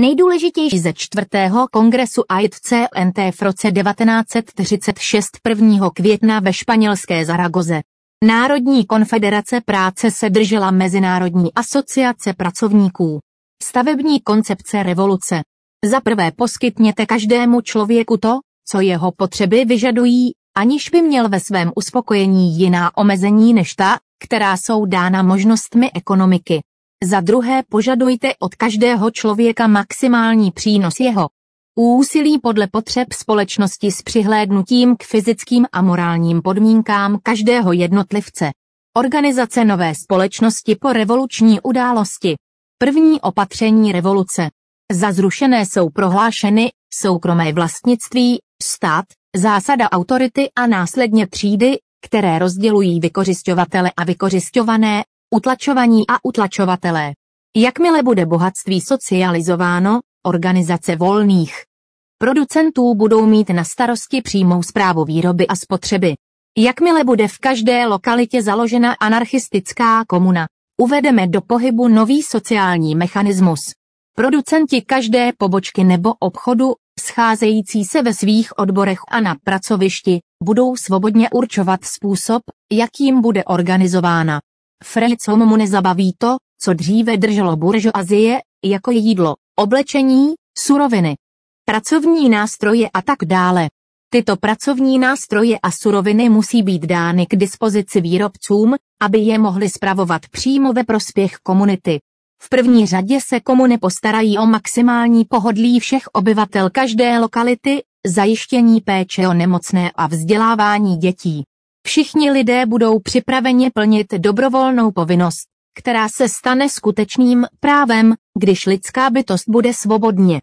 Nejdůležitější ze čtvrtého kongresu AIDCNT v roce 1936 1. května ve španělské Zaragoze. Národní konfederace práce se držela Mezinárodní asociace pracovníků. Stavební koncepce revoluce. Za prvé poskytněte každému člověku to, co jeho potřeby vyžadují, aniž by měl ve svém uspokojení jiná omezení než ta, která jsou dána možnostmi ekonomiky. Za druhé požadujte od každého člověka maximální přínos jeho úsilí podle potřeb společnosti s přihlédnutím k fyzickým a morálním podmínkám každého jednotlivce. Organizace nové společnosti po revoluční události. První opatření revoluce. Za zrušené jsou prohlášeny soukromé vlastnictví, stát, zásada autority a následně třídy, které rozdělují vykořišťovatele a vykořišťované, utlačovaní a utlačovatelé. Jakmile bude bohatství socializováno, organizace volných producentů budou mít na starosti přímou zprávu výroby a spotřeby. Jakmile bude v každé lokalitě založena anarchistická komuna, uvedeme do pohybu nový sociální mechanismus. Producenti každé pobočky nebo obchodu, scházející se ve svých odborech a na pracovišti, budou svobodně určovat způsob, jakým bude organizována Frécům mu nezabaví to, co dříve drželo buržoazie, jako je jídlo, oblečení, suroviny, pracovní nástroje a tak dále. Tyto pracovní nástroje a suroviny musí být dány k dispozici výrobcům, aby je mohli spravovat přímo ve prospěch komunity. V první řadě se komuny postarají o maximální pohodlí všech obyvatel každé lokality, zajištění péče o nemocné a vzdělávání dětí. Všichni lidé budou připraveni plnit dobrovolnou povinnost, která se stane skutečným právem, když lidská bytost bude svobodně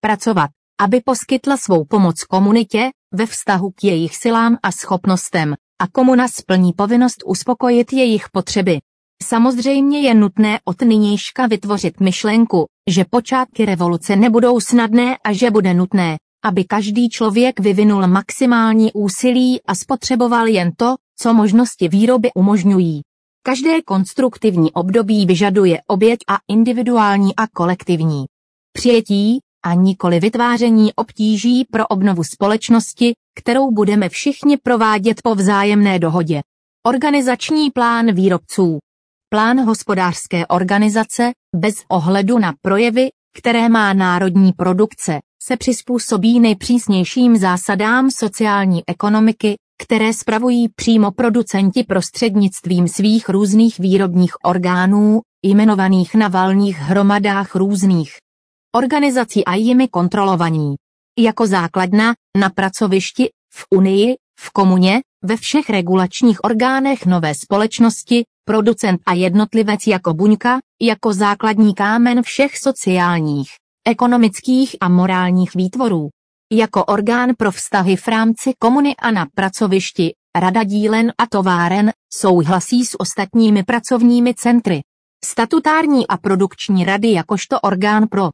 pracovat, aby poskytla svou pomoc komunitě ve vztahu k jejich silám a schopnostem a komuna splní povinnost uspokojit jejich potřeby. Samozřejmě je nutné od nynějška vytvořit myšlenku, že počátky revoluce nebudou snadné a že bude nutné, aby každý člověk vyvinul maximální úsilí a spotřeboval jen to, co možnosti výroby umožňují. Každé konstruktivní období vyžaduje oběť a individuální a kolektivní. Přijetí a nikoli vytváření obtíží pro obnovu společnosti, kterou budeme všichni provádět po vzájemné dohodě. Organizační plán výrobců. Plán hospodářské organizace bez ohledu na projevy, které má národní produkce, se přizpůsobí nejpřísnějším zásadám sociální ekonomiky, které spravují přímo producenti prostřednictvím svých různých výrobních orgánů, jmenovaných na valných hromadách různých organizací a jimi kontrolovaní. Jako základna, na pracovišti, v Unii, v komuně, ve všech regulačních orgánech nové společnosti, producent a jednotlivec jako buňka, jako základní kámen všech sociálních ekonomických a morálních výtvorů. Jako orgán pro vztahy v rámci komuny a na pracovišti, rada dílen a továren souhlasí s ostatními pracovními centry. Statutární a produkční rady jakožto orgán pro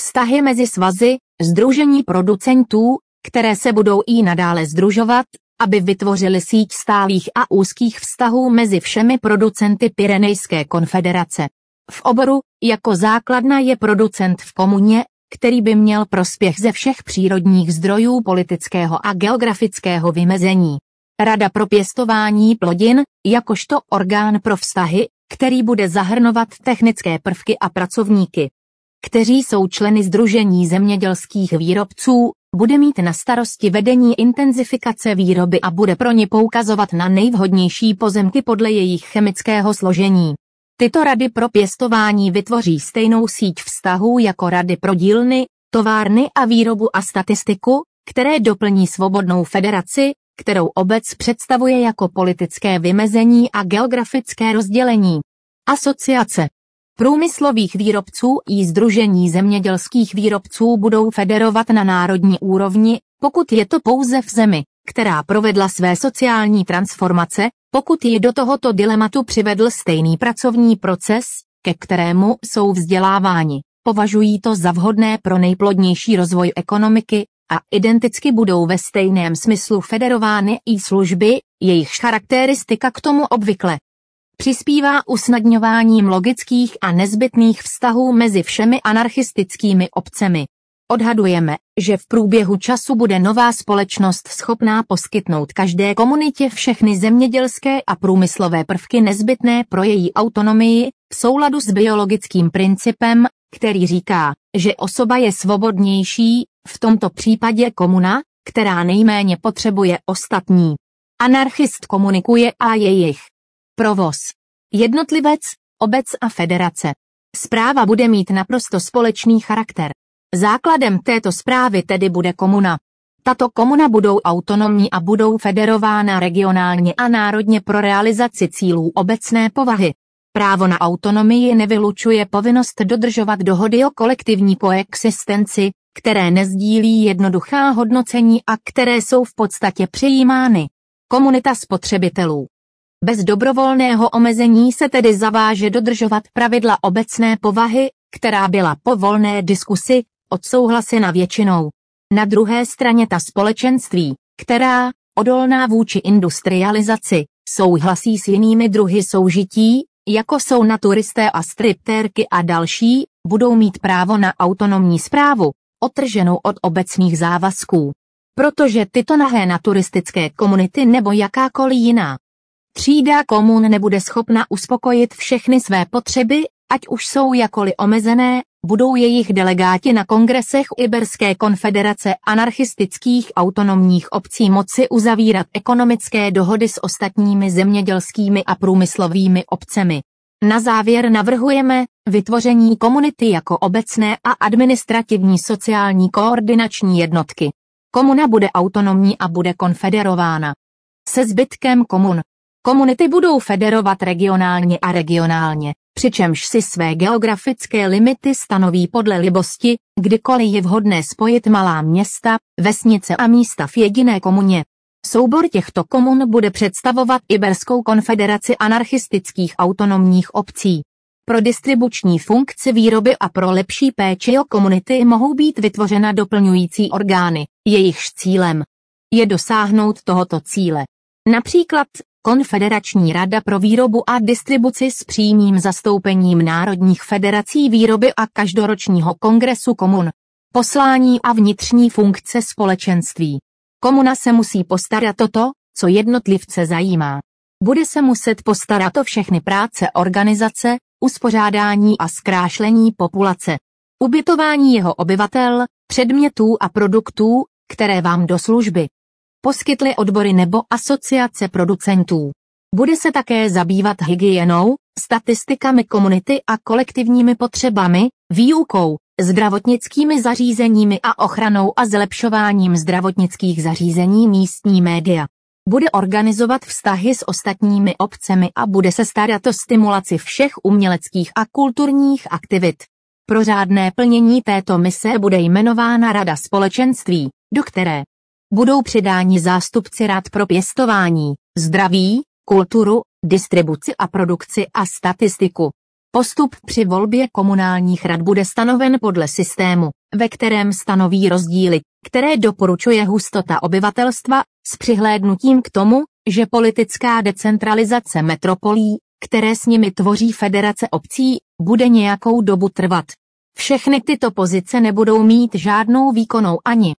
vztahy mezi svazy, združení producentů, které se budou i nadále združovat, aby vytvořili síť stálých a úzkých vztahů mezi všemi producenty Pirenejské konfederace v oboru, jako základna je producent v komuně, který by měl prospěch ze všech přírodních zdrojů politického a geografického vymezení. Rada pro pěstování plodin, jakožto orgán pro vztahy, který bude zahrnovat technické prvky a pracovníky, kteří jsou členy Združení zemědělských výrobců, bude mít na starosti vedení intenzifikace výroby a bude pro ně poukazovat na nejvhodnější pozemky podle jejich chemického složení. Tyto rady pro pěstování vytvoří stejnou síť vztahů jako rady pro dílny, továrny a výrobu a statistiku, které doplní svobodnou federaci, kterou obec představuje jako politické vymezení a geografické rozdělení. Asociace průmyslových výrobců i združení zemědělských výrobců budou federovat na národní úrovni, pokud je to pouze v zemi která provedla své sociální transformace, pokud ji do tohoto dilematu přivedl stejný pracovní proces, ke kterému jsou vzděláváni, považují to za vhodné pro nejplodnější rozvoj ekonomiky a identicky budou ve stejném smyslu federovány i služby, jejich charakteristika k tomu obvykle. Přispívá usnadňováním logických a nezbytných vztahů mezi všemi anarchistickými obcemi. Odhadujeme, že v průběhu času bude nová společnost schopná poskytnout každé komunitě všechny zemědělské a průmyslové prvky nezbytné pro její autonomii, v souladu s biologickým principem, který říká, že osoba je svobodnější, v tomto případě komuna, která nejméně potřebuje ostatní. Anarchist komunikuje a jejich provoz. Jednotlivec, obec a federace. Zpráva bude mít naprosto společný charakter. Základem této zprávy tedy bude komuna. Tato komuna budou autonomní a budou federována regionálně a národně pro realizaci cílů obecné povahy. Právo na autonomii nevylučuje povinnost dodržovat dohody o kolektivní koexistenci, které nezdílí jednoduchá hodnocení a které jsou v podstatě přijímány. Komunita spotřebitelů. Bez dobrovolného omezení se tedy zaváže dodržovat pravidla obecné povahy, která byla po volné diskusi odsouhlasena většinou. Na druhé straně ta společenství, která, odolná vůči industrializaci, souhlasí s jinými druhy soužití, jako jsou naturisté a striptérky a další, budou mít právo na autonomní zprávu, otrženou od obecných závazků. Protože tyto nahé naturistické komunity nebo jakákoliv jiná třída komun nebude schopna uspokojit všechny své potřeby ať už jsou jakoli omezené, budou jejich delegáti na kongresech Iberské konfederace anarchistických autonomních obcí moci uzavírat ekonomické dohody s ostatními zemědělskými a průmyslovými obcemi. Na závěr navrhujeme vytvoření komunity jako obecné a administrativní sociální koordinační jednotky. Komuna bude autonomní a bude konfederována. Se zbytkem komun. Komunity budou federovat regionálně a regionálně přičemž si své geografické limity stanoví podle libosti, kdykoliv je vhodné spojit malá města, vesnice a místa v jediné komuně. Soubor těchto komun bude představovat Iberskou konfederaci anarchistických autonomních obcí. Pro distribuční funkci výroby a pro lepší péči o komunity mohou být vytvořena doplňující orgány, jejichž cílem je dosáhnout tohoto cíle. Například Konfederační rada pro výrobu a distribuci s přímým zastoupením národních federací výroby a každoročního kongresu komun. Poslání a vnitřní funkce společenství. Komuna se musí postarat o to, co jednotlivce zajímá. Bude se muset postarat o všechny práce organizace, uspořádání a zkrášlení populace. Ubytování jeho obyvatel, předmětů a produktů, které vám do služby poskytly odbory nebo asociace producentů. Bude se také zabývat hygienou, statistikami komunity a kolektivními potřebami, výukou, zdravotnickými zařízeními a ochranou a zlepšováním zdravotnických zařízení místní média. Bude organizovat vztahy s ostatními obcemi a bude se starat o stimulaci všech uměleckých a kulturních aktivit. Pro řádné plnění této mise bude jmenována Rada společenství, do které budou předáni zástupci rad pro pěstování, zdraví, kulturu, distribuci a produkci a statistiku. Postup při volbě komunálních rad bude stanoven podle systému, ve kterém stanoví rozdíly, které doporučuje hustota obyvatelstva, s přihlédnutím k tomu, že politická decentralizace metropolí, které s nimi tvoří federace obcí, bude nějakou dobu trvat. Všechny tyto pozice nebudou mít žádnou výkonnou ani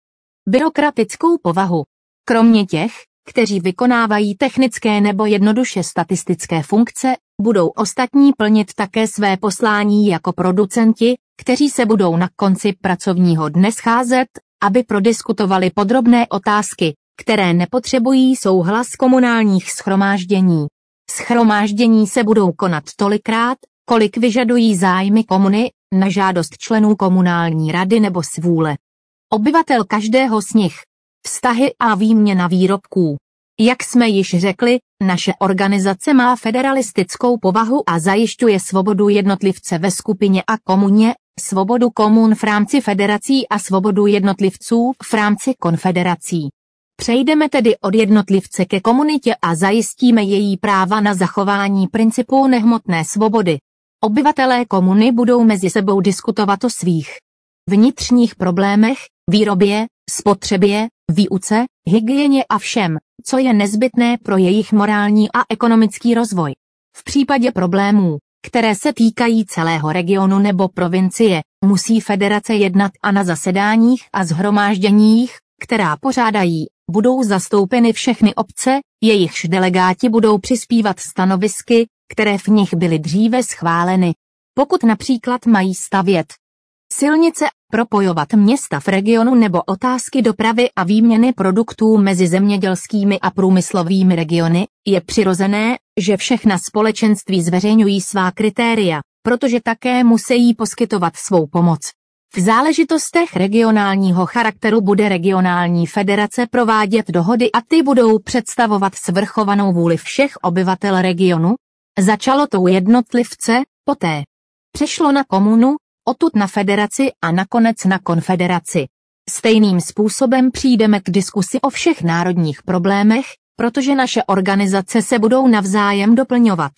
byrokratickou povahu. Kromě těch, kteří vykonávají technické nebo jednoduše statistické funkce, budou ostatní plnit také své poslání jako producenti, kteří se budou na konci pracovního dne scházet, aby prodiskutovali podrobné otázky, které nepotřebují souhlas komunálních schromáždění. Schromáždění se budou konat tolikrát, kolik vyžadují zájmy komuny, na žádost členů komunální rady nebo svůle obyvatel každého z nich, vztahy a výměna výrobků. Jak jsme již řekli, naše organizace má federalistickou povahu a zajišťuje svobodu jednotlivce ve skupině a komuně, svobodu komun v rámci federací a svobodu jednotlivců v rámci konfederací. Přejdeme tedy od jednotlivce ke komunitě a zajistíme její práva na zachování principů nehmotné svobody. Obyvatelé komuny budou mezi sebou diskutovat o svých vnitřních problémech, výrobě, spotřebě, výuce, hygieně a všem, co je nezbytné pro jejich morální a ekonomický rozvoj. V případě problémů, které se týkají celého regionu nebo provincie, musí federace jednat a na zasedáních a zhromážděních, která pořádají, budou zastoupeny všechny obce, jejichž delegáti budou přispívat stanovisky, které v nich byly dříve schváleny. Pokud například mají stavět, silnice propojovat města v regionu nebo otázky dopravy a výměny produktů mezi zemědělskými a průmyslovými regiony, je přirozené, že všechna společenství zveřejňují svá kritéria, protože také musí poskytovat svou pomoc. V záležitostech regionálního charakteru bude regionální federace provádět dohody a ty budou představovat svrchovanou vůli všech obyvatel regionu. Začalo to u jednotlivce, poté přešlo na komunu, odtud na federaci a nakonec na konfederaci. Stejným způsobem přijdeme k diskusi o všech národních problémech, protože naše organizace se budou navzájem doplňovat.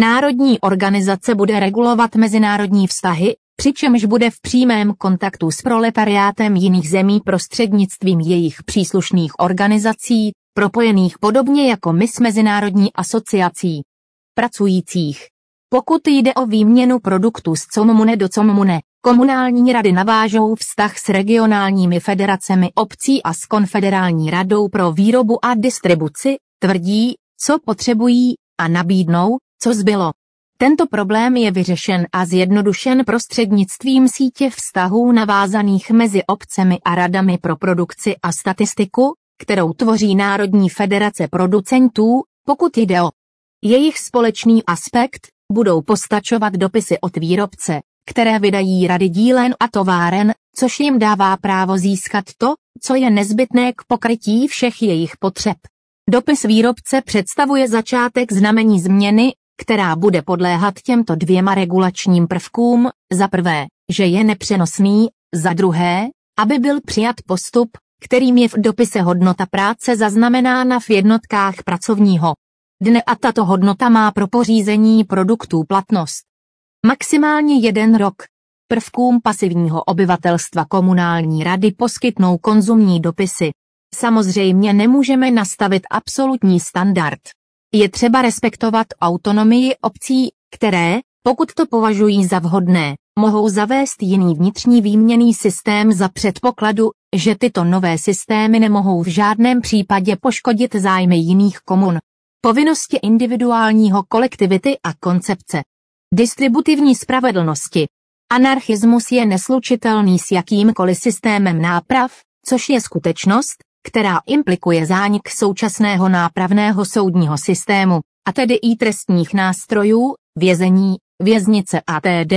Národní organizace bude regulovat mezinárodní vztahy, přičemž bude v přímém kontaktu s proletariátem jiných zemí prostřednictvím jejich příslušných organizací, propojených podobně jako my s Mezinárodní asociací pracujících. Pokud jde o výměnu produktů z Comune do Comune, komunální rady navážou vztah s regionálními federacemi obcí a s konfederální radou pro výrobu a distribuci, tvrdí, co potřebují a nabídnou, co zbylo. Tento problém je vyřešen a zjednodušen prostřednictvím sítě vztahů navázaných mezi obcemi a radami pro produkci a statistiku, kterou tvoří Národní federace producentů, pokud jde o jejich společný aspekt, budou postačovat dopisy od výrobce, které vydají rady dílen a továren, což jim dává právo získat to, co je nezbytné k pokrytí všech jejich potřeb. Dopis výrobce představuje začátek znamení změny, která bude podléhat těmto dvěma regulačním prvkům, za prvé, že je nepřenosný, za druhé, aby byl přijat postup, kterým je v dopise hodnota práce zaznamenána v jednotkách pracovního dne a tato hodnota má pro pořízení produktů platnost. Maximálně jeden rok. Prvkům pasivního obyvatelstva komunální rady poskytnou konzumní dopisy. Samozřejmě nemůžeme nastavit absolutní standard. Je třeba respektovat autonomii obcí, které, pokud to považují za vhodné, mohou zavést jiný vnitřní výměný systém za předpokladu, že tyto nové systémy nemohou v žádném případě poškodit zájmy jiných komun povinnosti individuálního kolektivity a koncepce distributivní spravedlnosti. Anarchismus je neslučitelný s jakýmkoliv systémem náprav, což je skutečnost, která implikuje zánik současného nápravného soudního systému, a tedy i trestních nástrojů, vězení, věznice a td.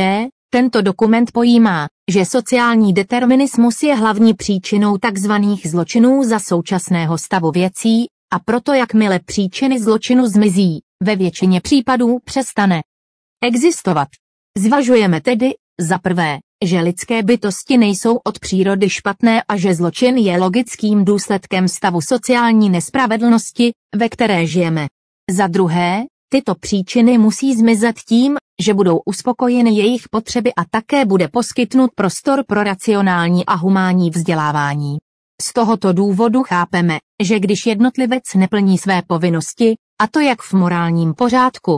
Tento dokument pojímá, že sociální determinismus je hlavní příčinou tzv. zločinů za současného stavu věcí, a proto jakmile příčiny zločinu zmizí, ve většině případů přestane existovat. Zvažujeme tedy, za prvé, že lidské bytosti nejsou od přírody špatné a že zločin je logickým důsledkem stavu sociální nespravedlnosti, ve které žijeme. Za druhé, tyto příčiny musí zmizet tím, že budou uspokojeny jejich potřeby a také bude poskytnut prostor pro racionální a humánní vzdělávání. Z tohoto důvodu chápeme, že když jednotlivec neplní své povinnosti, a to jak v morálním pořádku,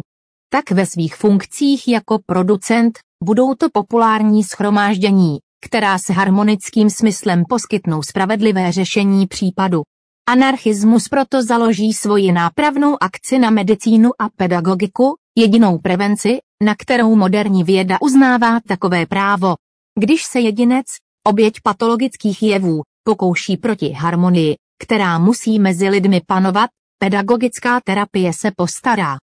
tak ve svých funkcích jako producent budou to populární schromáždění, která s harmonickým smyslem poskytnou spravedlivé řešení případu. Anarchismus proto založí svoji nápravnou akci na medicínu a pedagogiku, jedinou prevenci, na kterou moderní věda uznává takové právo. Když se jedinec, oběť patologických jevů, pokouší proti harmonii, která musí mezi lidmi panovat, pedagogická terapie se postará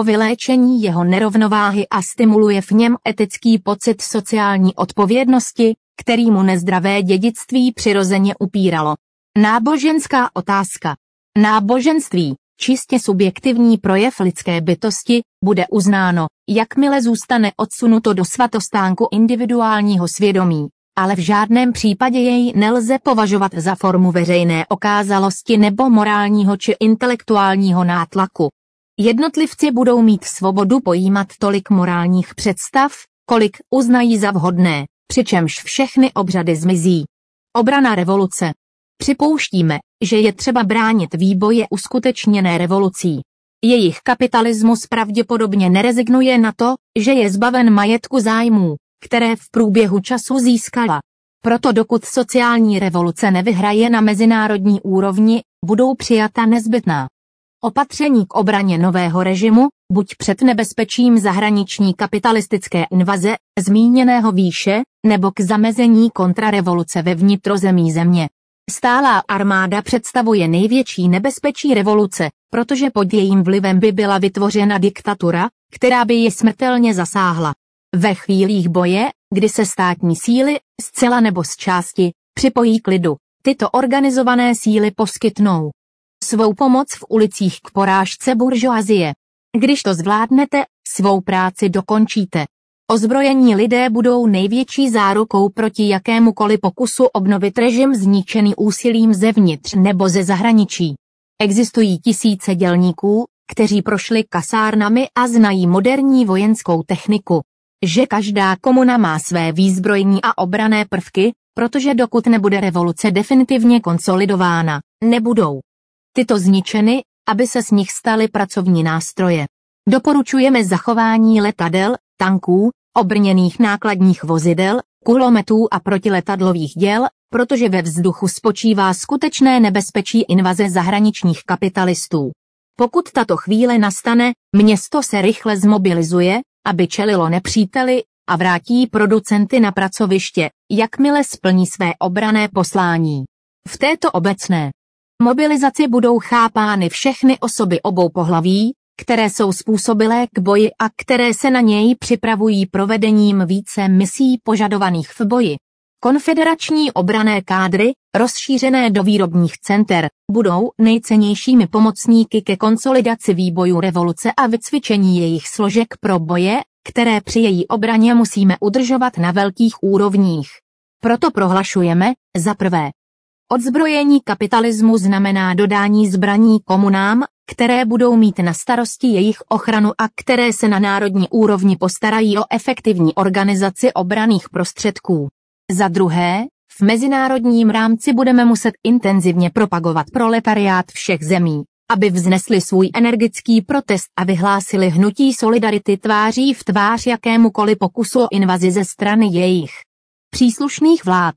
o vyléčení jeho nerovnováhy a stimuluje v něm etický pocit sociální odpovědnosti, který mu nezdravé dědictví přirozeně upíralo. Náboženská otázka. Náboženství, čistě subjektivní projev lidské bytosti, bude uznáno, jakmile zůstane odsunuto do svatostánku individuálního svědomí ale v žádném případě jej nelze považovat za formu veřejné okázalosti nebo morálního či intelektuálního nátlaku. Jednotlivci budou mít svobodu pojímat tolik morálních představ, kolik uznají za vhodné, přičemž všechny obřady zmizí. Obrana revoluce Připouštíme, že je třeba bránit výboje uskutečněné revolucí. Jejich kapitalismus pravděpodobně nerezignuje na to, že je zbaven majetku zájmů, které v průběhu času získala. Proto dokud sociální revoluce nevyhraje na mezinárodní úrovni, budou přijata nezbytná opatření k obraně nového režimu, buď před nebezpečím zahraniční kapitalistické invaze, zmíněného výše, nebo k zamezení kontrarevoluce ve vnitrozemí země. Stálá armáda představuje největší nebezpečí revoluce, protože pod jejím vlivem by byla vytvořena diktatura, která by ji smrtelně zasáhla. Ve chvílích boje, kdy se státní síly, zcela nebo z části, připojí k lidu, tyto organizované síly poskytnou svou pomoc v ulicích k porážce buržoazie. Když to zvládnete, svou práci dokončíte. Ozbrojení lidé budou největší zárukou proti jakémukoli pokusu obnovit režim zničený úsilím zevnitř nebo ze zahraničí. Existují tisíce dělníků, kteří prošli kasárnami a znají moderní vojenskou techniku že každá komuna má své výzbrojní a obrané prvky, protože dokud nebude revoluce definitivně konsolidována, nebudou tyto zničeny, aby se z nich staly pracovní nástroje. Doporučujeme zachování letadel, tanků, obrněných nákladních vozidel, kulometů a protiletadlových děl, protože ve vzduchu spočívá skutečné nebezpečí invaze zahraničních kapitalistů. Pokud tato chvíle nastane, město se rychle zmobilizuje, aby čelilo nepříteli a vrátí producenty na pracoviště, jakmile splní své obrané poslání. V této obecné mobilizaci budou chápány všechny osoby obou pohlaví, které jsou způsobilé k boji a které se na něj připravují provedením více misí požadovaných v boji. Konfederační obrané kádry, rozšířené do výrobních center, budou nejcennějšími pomocníky ke konsolidaci výboju revoluce a vycvičení jejich složek pro boje, které při její obraně musíme udržovat na velkých úrovních. Proto prohlašujeme, za prvé, odzbrojení kapitalismu znamená dodání zbraní komunám, které budou mít na starosti jejich ochranu a které se na národní úrovni postarají o efektivní organizaci obraných prostředků. Za druhé, v mezinárodním rámci budeme muset intenzivně propagovat proletariát všech zemí, aby vznesli svůj energický protest a vyhlásili hnutí solidarity tváří v tvář jakémukoliv pokusu o invazi ze strany jejich příslušných vlád.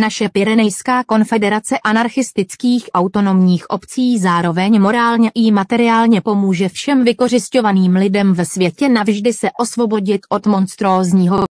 Naše Pirenejská konfederace anarchistických autonomních obcí zároveň morálně i materiálně pomůže všem vykořišťovaným lidem ve světě navždy se osvobodit od monstrózního